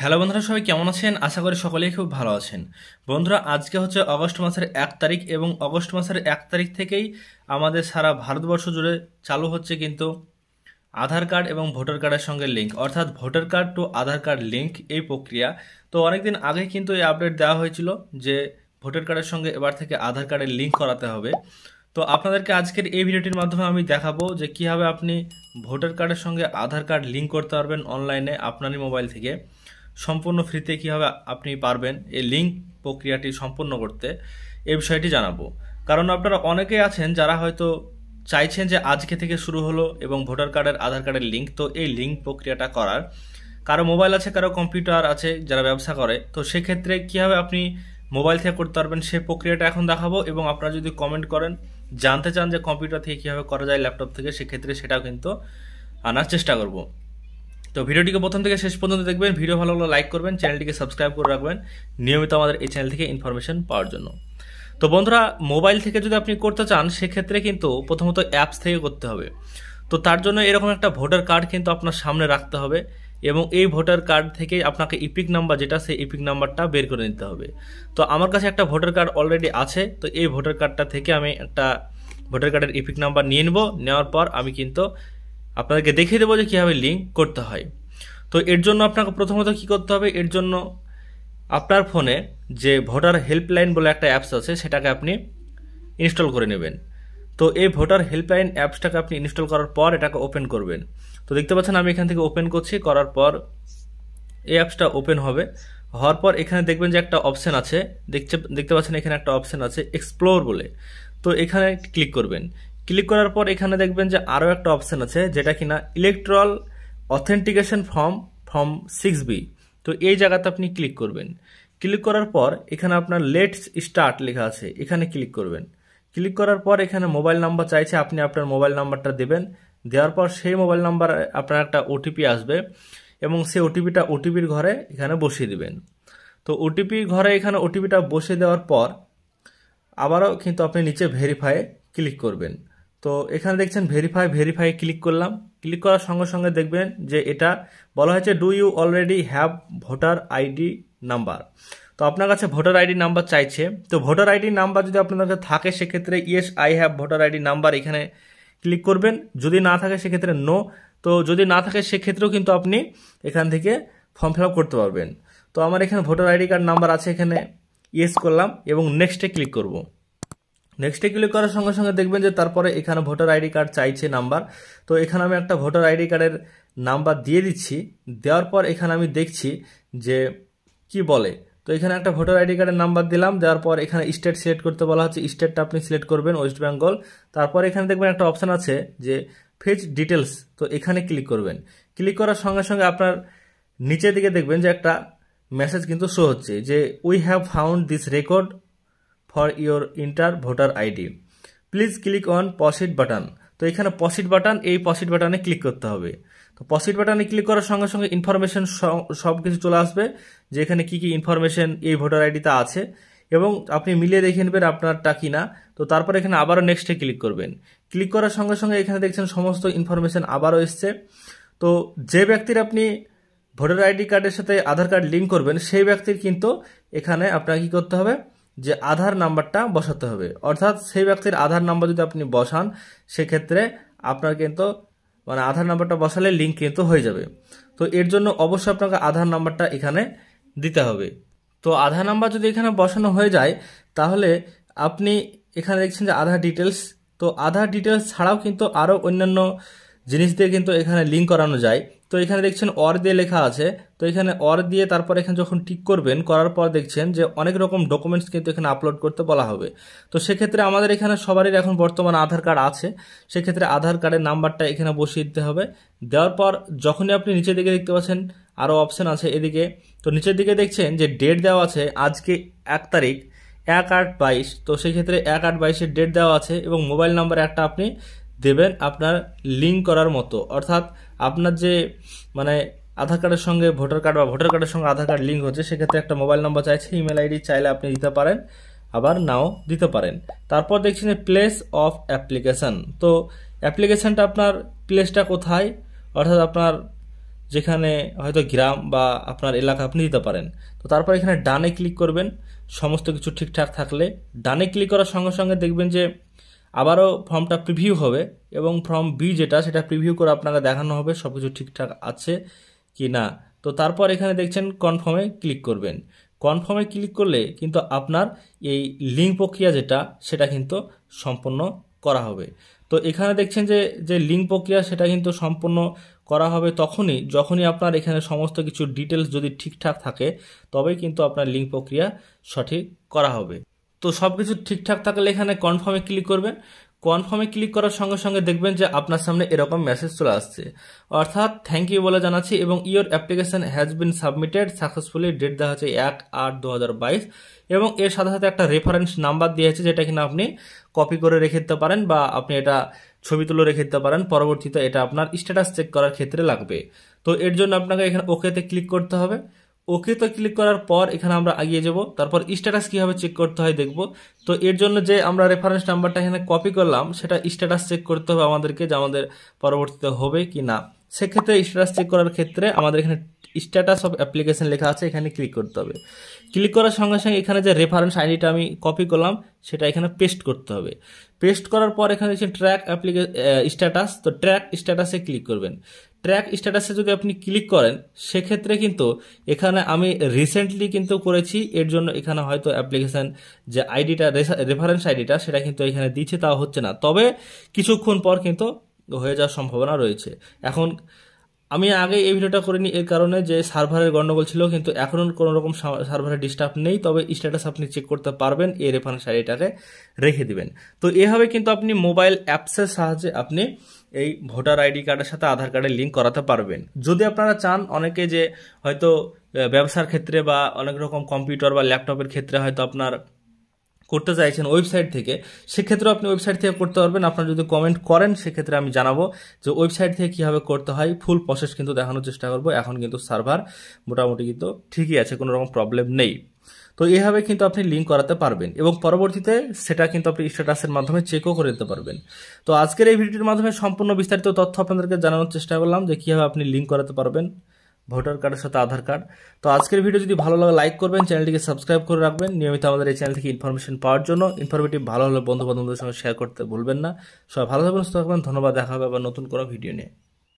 hello বন্ধুরা সবাই কেমন আছেন আশা করি সকলেই খুব ভালো আছেন বন্ধুরা আজকে হচ্ছে অগস্ট মাসের এক তারিখ এবং অগস্ট মাসের এক তারিখ থেকেই আমাদের সারা ভারতবর্ষ জুড়ে চালু হচ্ছে কিন্তু আধার কার্ড এবং ভোটার কার্ডের সঙ্গে লিঙ্ক অর্থাৎ voter card to Aadhaar card link এই প্রক্রিয়া তো অনেকদিন আগে কিন্তু এই আপডেট দেওয়া হয়েছিল যে ভোটার কার্ডের সঙ্গে এবার থেকে আধার কার্ডের লিঙ্ক করাতে হবে তো আপনাদেরকে আজকের এই ভিডিওটির মাধ্যমে আমি দেখাবো যে কীভাবে আপনি ভোটার কার্ডের সঙ্গে আধার কার্ড লিঙ্ক করতে পারবেন অনলাইনে আপনারই মোবাইল থেকে সম্পূর্ণ ফ্রিতে কীভাবে আপনি পারবেন এই লিঙ্ক প্রক্রিয়াটি সম্পূর্ণ করতে এ বিষয়টি জানাবো কারণ আপনারা অনেকেই আছেন যারা হয়তো চাইছেন যে আজকে থেকে শুরু হলো এবং ভোটার কার্ডের আধার কার্ডের লিঙ্ক তো এই লিঙ্ক প্রক্রিয়াটা করার কারো মোবাইল আছে কারো কম্পিউটার আছে যারা ব্যবসা করে তো সেক্ষেত্রে কীভাবে আপনি মোবাইল থেকে করতে পারবেন সেই প্রক্রিয়াটা এখন দেখাবো এবং আপনারা যদি কমেন্ট করেন জানতে চান যে কম্পিউটার থেকে কীভাবে করা যায় ল্যাপটপ থেকে সেক্ষেত্রে সেটাও কিন্তু আনার চেষ্টা করব তো ভিডিওটিকে প্রথম থেকে শেষ পর্যন্ত দেখবেন ভিডিও ভালো হলে লাইক করবেন চ্যানেলটিকে সাবস্ক্রাইব করে রাখবেন নিয়মিত আমাদের এই চ্যানেল থেকে ইনফরমেশন পাওয়ার জন্য তো বন্ধুরা মোবাইল থেকে যদি আপনি করতে চান সেক্ষেত্রে কিন্তু প্রথমত অ্যাপস থেকে করতে হবে তো তার জন্য এরকম একটা ভোটার কার্ড কিন্তু আপনার সামনে রাখতে হবে এবং এই ভোটার কার্ড থেকে আপনাকে ইপিক নাম্বার যেটা সেই ইপিক নাম্বারটা বের করে নিতে হবে তো আমার কাছে একটা ভোটার কার্ড অলরেডি আছে তো এই ভোটার কার্ডটা থেকে আমি একটা ভোটার কার্ডের ইপিক নাম্বার নিয়ে নেবো নেওয়ার পর আমি কিন্তু আপনাদেরকে দেখিয়ে দেবো যে কীভাবে লিঙ্ক করতে হয় তো এর জন্য আপনাকে প্রথমত কি করতে হবে এর জন্য আপনার ফোনে যে ভোটার হেল্পলাইন বলে একটা অ্যাপস আছে সেটাকে আপনি ইনস্টল করে নেবেন তো এই ভোটার হেল্পলাইন অ্যাপসটাকে আপনি ইনস্টল করার পর এটাকে ওপেন করবেন তো দেখতে পাচ্ছেন আমি এখান থেকে ওপেন করছি করার পর এই অ্যাপসটা ওপেন হবে হওয়ার পর এখানে দেখবেন যে একটা অপশান আছে দেখতে দেখতে পাচ্ছেন এখানে একটা অপশান আছে এক্সপ্লোর বলে তো এখানে ক্লিক করবেন ক্লিক করার পর এখানে দেখবেন যে আরও একটা অপশান আছে যেটা কিনা electoral authentication form form six B তো এই জায়গাতে আপনি ক্লিক করবেন ক্লিক করার পর এখানে আপনার লেটস স্টার্ট লেখা আছে এখানে ক্লিক করবেন ক্লিক করার পর এখানে মোবাইল নাম্বার চাইছে আপনি আপনার মোবাইল নাম্বারটা দেবেন দেওয়ার পর সেই মোবাইল নাম্বার আপনার একটা ওটিপি আসবে এবং সেই ওটিপিটা ওটিপির ঘরে এখানে বসিয়ে দিবেন তো ওটিপি ঘরে এখানে ওটিপিটা বসে দেওয়ার পর আবারও কিন্তু আপনি নিচে ভেরিফাই ক্লিক করবেন তো এখানে দেখছেন ভেরিফাই ভেরিফাই ক্লিক করলাম ক্লিক করার সঙ্গে সঙ্গে দেখবেন যে এটা বলা হয়েছে do you already have voter ID number তো আপনার কাছে ভোটার আইডি নাম্বার চাইছে তো ভোটার আইডি নাম্বার যদি আপনার কাছে থাকে সেক্ষেত্রে yes I have voter ID number এখানে ক্লিক করবেন যদি না থাকে সেক্ষেত্রে নো তো যদি না থাকে সেক্ষেত্রেও কিন্তু আপনি এখান থেকে ফর্ম ফিল করতে পারবেন তো আমার এখানে ভোটার আইডি কার্ড নাম্বার আছে এখানে ইয়েস করলাম এবং নেক্সটে ক্লিক করবো নেক্সটে ক্লিক করার সঙ্গে সঙ্গে দেখবেন যে তারপরে এখানে ভোটার আইডি কার্ড চাইছে নাম্বার তো এখানে আমি একটা ভোটার আইডি কার্ডের নাম্বার দিয়ে দিচ্ছি দেওয়ার পর এখানে আমি দেখছি যে কি বলে তো এখানে একটা ভোটার আইডি কার্ডের নাম্বার দিলাম দেওয়ার পর এখানে স্টেট সিলেক্ট করতে বলা হচ্ছে স্টেটটা আপনি সিলেক্ট করবেন ওয়েস্ট বেঙ্গল তারপর এখানে দেখবেন একটা অপশান আছে যে ফেজ ডিটেলস তো এখানে ক্লিক করবেন ক্লিক করার সঙ্গে সঙ্গে আপনার নিচের দিকে দেখবেন যে একটা মেসেজ কিন্তু শো হচ্ছে যে we have found this record for your enter voter ID please click on proceed button তো এখানে পসিট বাটন এই পসিট বাটনে ক্লিক করতে হবে তো পসিট বাটনে ক্লিক করার সঙ্গে সঙ্গে ইনফরমেশন সব কিছু চলে আসবে যে এখানে কী কী ইনফরমেশন এই ভোটার আইডিতে আছে এবং আপনি মিলিয়ে দেখে নেবেন আপনারটা কি না তো তারপর এখানে আবারও নেক্সটে ক্লিক করবেন ক্লিক করার সঙ্গে সঙ্গে এখানে দেখছেন সমস্ত ইনফরমেশন আবারও এসছে তো যে ব্যক্তির আপনি ভোটার আইডি কার্ডের সাথে আধার কার্ড লিঙ্ক করবেন সেই ব্যক্তির কিন্তু এখানে আপনাকে কী করতে হবে যে আধার নাম্বারটা বসাতে হবে অর্থাৎ সেই ব্যক্তির আধার নাম্বার যদি আপনি বসান সেক্ষেত্রে আপনার কিন্তু মানে আধার নাম্বারটা বসালে লিঙ্ক কিন্তু হয়ে যাবে তো এর জন্য অবশ্যই আপনাকে আধার নাম্বারটা এখানে দিতে হবে তো আধার নাম্বার যদি এখানে বসানো হয়ে যায় তাহলে আপনি এখানে দেখছেন যে আধার ডিটেলস তো আধার ডিটেলস ছাড়াও কিন্তু আরও অন্যান্য জিনিস দিয়ে কিন্তু এখানে লিঙ্ক করানো যায় তো এখানে দেখছেন অর দিয়ে লেখা আছে তো এখানে অর দিয়ে তারপর এখানে যখন টিক করবেন করার পর দেখছেন যে অনেক রকম ডকুমেন্টস কিন্তু এখানে আপলোড করতে বলা হবে তো সেক্ষেত্রে আমাদের এখানে সবারই এখন বর্তমানে আধার কার্ড আছে সেক্ষেত্রে আধার কার্ডের নাম্বারটা এখানে বসিয়ে দিতে হবে দেওয়ার পর যখনই আপনি নিচের দিকে দেখতে পাচ্ছেন আরও অপশান আছে এদিকে তো নিচের দিকে দেখছেন যে ডেট দেওয়া আছে আজকে এক তারিখ এক আট বাইশ তো সেক্ষেত্রে এক আট বাইশের ডেট দেওয়া আছে এবং মোবাইল নাম্বার একটা আপনি দেবেন আপনার লিঙ্ক করার মতো অর্থাৎ আপনার যে মানে আধার কার্ডের সঙ্গে ভোটার কার্ড বা ভোটার কার্ডের সঙ্গে আধার কার্ড লিঙ্ক হচ্ছে সেক্ষেত্রে একটা মোবাইল নম্বর চাইছে ইমেল আইডি চাইলে আপনি দিতে পারেন আবার নাও দিতে পারেন তারপর দেখছেন প্লেস অফ অ্যাপ্লিকেশান তো অ্যাপ্লিকেশানটা আপনার প্লেসটা কোথায় অর্থাৎ আপনার যেখানে হয়তো গ্রাম বা আপনার এলাকা আপনি দিতে পারেন তো তারপর এখানে ডানে ক্লিক করবেন সমস্ত কিছু ঠিকঠাক থাকলে ডানে ক্লিক করার সঙ্গে সঙ্গে দেখবেন যে আবারও ফর্মটা প্রিভিউ হবে এবং ফর্ম বি যেটা সেটা প্রিভিউ করে আপনাকে দেখানো হবে সব কিছু ঠিকঠাক আছে কি না তো তারপর এখানে দেখছেন কনফার্মে ক্লিক করবেন কনফার্মে ক্লিক করলে কিন্তু আপনার এই লিঙ্ক প্রক্রিয়া যেটা সেটা কিন্তু সম্পন্ন করা হবে তো এখানে দেখছেন যে যে লিঙ্ক প্রক্রিয়া সেটা কিন্তু সম্পন্ন করা হবে তখনই যখনই আপনার এখানে সমস্ত কিছু ডিটেলস যদি ঠিকঠাক থাকে তবেই কিন্তু আপনার লিঙ্ক প্রক্রিয়া সঠিক করা হবে তো সব কিছু ঠিকঠাক থাকলে এখানে কনফার্মে ক্লিক করবেন কনফার্মে ক্লিক করার সঙ্গে সঙ্গে দেখবেন যে আপনার সামনে এরকম মেসেজ চলে আসছে অর্থাৎ থ্যাংক ইউ বলে জানাচ্ছি এবং your application has been submitted successfully date দেওয়া হচ্ছে এক আট দু এবং এর সাথে সাথে একটা রেফারেন্স নাম্বার দিয়েছে যেটা কিনা আপনি কপি করে রেখে দিতে পারেন বা আপনি এটা ছবি তুলে রেখে দিতে পারেন পরবর্তীতে এটা আপনার স্ট্যাটাস চেক করার ক্ষেত্রে লাগবে তো এর জন্য আপনাকে এখানে ওকেতে ক্লিক করতে হবে ওকে তো ক্লিক করার পর এখানে আমরা আগিয়ে যাব তারপর স্ট্যাটাস কীভাবে চেক করতে হয় দেখব তো এর জন্য যে আমরা রেফারেন্স নাম্বারটা এখানে কপি করলাম সেটা স্ট্যাটাস চেক করতে হবে আমাদেরকে যে আমাদের পরবর্তীতে হবে কি না সেক্ষেত্রে স্ট্যাটাস চেক করার ক্ষেত্রে আমাদের এখানে স্ট্যাটাস অফ অ্যাপ্লিকেশন লেখা আছে এখানে ক্লিক করতে হবে ক্লিক করার সঙ্গে সঙ্গে এখানে যে রেফারেন্স আইডিটা আমি কপি করলাম সেটা এখানে পেস্ট করতে হবে পেস্ট করার পর এখানে দেখছেন ট্র্যাক অ্যাপ্লিকে স্ট্যাটাস তো ট্র্যাক স্ট্যাটাসে ক্লিক করবেন ট্র্যাক স্ট্যাটাসে যদি আপনি ক্লিক করেন সেক্ষেত্রে কিন্তু এখানে আমি রিসেন্টলি কিন্তু করেছি এর জন্য এখানে হয়তো অ্যাপ্লিকেশান যে আইডিটা রেফারেন্স আইডিটা সেটা কিন্তু এখানে দিচ্ছে তা হচ্ছে না তবে কিছুক্ষণ পর কিন্তু হয়ে যাওয়ার সম্ভাবনা রয়েছে এখন আমি আগে এই ভিডিওটা করিনি এর কারণে যে সার্ভারের গন্ডগোল ছিল কিন্তু এখনও কোনো রকম সার্ভারের ডিস্টার্ব নেই তবে স্ট্যাটাস আপনি চেক করতে পারবেন এই রেফারেন্স আইডিটাকে রেখে দিবেন তো এভাবে কিন্তু আপনি মোবাইল অ্যাপসের সাহায্যে আপনি এই ভোটার আইডি কার্ডের সাথে আধার কার্ডের লিঙ্ক করাতে পারবেন যদি আপনারা চান অনেকে যে হয়তো ব্যবসার ক্ষেত্রে বা অনেক রকম কম্পিউটার বা ল্যাপটপের ক্ষেত্রে হয়তো আপনার করতে চাইছেন ওয়েবসাইট থেকে সেক্ষেত্রেও আপনি ওয়েবসাইট থেকে করতে পারবেন আপনারা যদি কমেন্ট করেন সেক্ষেত্রে আমি জানাবো যে ওয়েবসাইট থেকে কীভাবে করতে হয় ফুল প্রসেস কিন্তু দেখানোর চেষ্টা করবো এখন কিন্তু সার্ভার মোটামুটি কিন্তু ঠিকই আছে কোনো রকম প্রবলেম নেই তো এইভাবে কিন্তু আপনি লিঙ্ক করাতে পারবেন এবং পরবর্তীতে সেটা কিন্তু আপনি স্ট্যাটাসের মাধ্যমে চেকও করে দিতে পারবেন তো আজকের এই ভিডিওটির মাধ্যমে সম্পূর্ণ বিস্তারিত তথ্য আপনাদেরকে জানানোর চেষ্টা করলাম যে কীভাবে আপনি লিঙ্ক করাতে পারবেন ভোটার কার্ডের সাথে আধার কার্ড তো আজকের ভিডিও যদি ভালো লাগে লাইক করবেন চ্যানেলটিকে সাবস্ক্রাইব করে রাখবেন নিয়মিত আমাদের এই চ্যানেল থেকে ইনফরমেশন পাওয়ার জন্য ইনফরমেটিভ ভালো হলে বন্ধু বান্ধবদের সঙ্গে শেয়ার করতে ভুলবেন না সবাই ভালো থাকবেন সুস্থ থাকবেন ধন্যবাদ দেখা হবে আবার নতুন কোনো ভিডিও নিয়ে